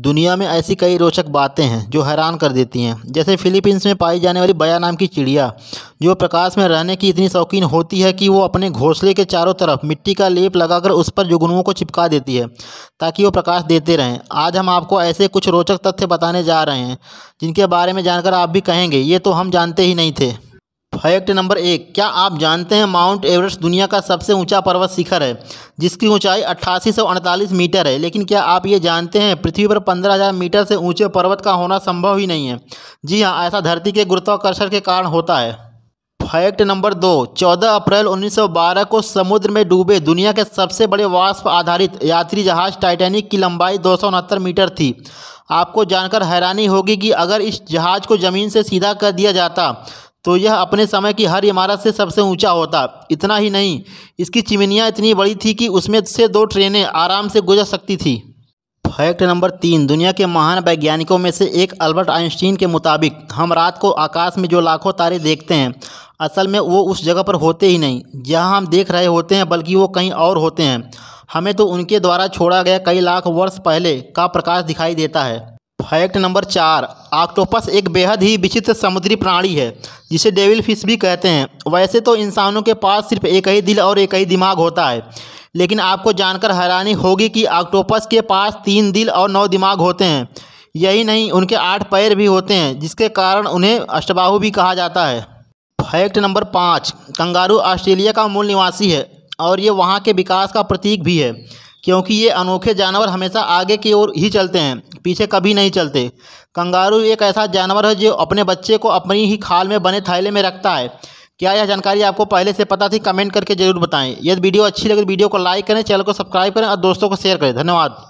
दुनिया में ऐसी कई रोचक बातें हैं जो हैरान कर देती हैं जैसे फ़िलीपींस में पाई जाने वाली बया नाम की चिड़िया जो प्रकाश में रहने की इतनी शौकीन होती है कि वो अपने घोंसले के चारों तरफ मिट्टी का लेप लगाकर उस पर जुगनुओं को चिपका देती है ताकि वो प्रकाश देते रहें आज हम आपको ऐसे कुछ रोचक तथ्य बताने जा रहे हैं जिनके बारे में जानकर आप भी कहेंगे ये तो हम जानते ही नहीं थे फैक्ट नंबर एक क्या आप जानते हैं माउंट एवरेस्ट दुनिया का सबसे ऊंचा पर्वत शिखर है जिसकी ऊंचाई अट्ठासी मीटर है लेकिन क्या आप ये जानते हैं पृथ्वी पर 15,000 मीटर से ऊंचे पर्वत का होना संभव ही नहीं है जी हाँ ऐसा धरती के गुरुत्वाकर्षण के कारण होता है फैक्ट नंबर दो चौदह अप्रैल 1912 को समुद्र में डूबे दुनिया के सबसे बड़े वाष्प आधारित यात्री जहाज टाइटैनिक की लंबाई दो मीटर थी आपको जानकर हैरानी होगी कि अगर इस जहाज़ को ज़मीन से सीधा कर दिया जाता तो यह अपने समय की हर इमारत से सबसे ऊंचा होता इतना ही नहीं इसकी चिमनियाँ इतनी बड़ी थी कि उसमें से दो ट्रेनें आराम से गुजर सकती थी फैक्ट नंबर तीन दुनिया के महान वैज्ञानिकों में से एक अल्बर्ट आइंस्टीन के मुताबिक हम रात को आकाश में जो लाखों तारे देखते हैं असल में वो उस जगह पर होते ही नहीं जहाँ हम देख रहे होते हैं बल्कि वो कहीं और होते हैं हमें तो उनके द्वारा छोड़ा गया कई लाख वर्ष पहले का प्रकाश दिखाई देता है फैक्ट नंबर चार ऑक्टोपस एक बेहद ही विचित्र समुद्री प्राणी है जिसे डेविल फिश भी कहते हैं वैसे तो इंसानों के पास सिर्फ एक ही दिल और एक ही दिमाग होता है लेकिन आपको जानकर हैरानी होगी कि ऑक्टोपस के पास तीन दिल और नौ दिमाग होते हैं यही नहीं उनके आठ पैर भी होते हैं जिसके कारण उन्हें अष्टबाहु भी कहा जाता है फैक्ट नंबर पाँच कंगारू ऑस्ट्रेलिया का मूल निवासी है और ये वहाँ के विकास का प्रतीक भी है क्योंकि ये अनोखे जानवर हमेशा आगे की ओर ही चलते हैं पीछे कभी नहीं चलते कंगारू एक ऐसा जानवर है जो अपने बच्चे को अपनी ही खाल में बने थैले में रखता है क्या यह जानकारी आपको पहले से पता थी कमेंट करके जरूर बताएं यदि वीडियो अच्छी लगे तो वीडियो को लाइक करें चैनल को सब्सक्राइब करें और दोस्तों को शेयर करें धन्यवाद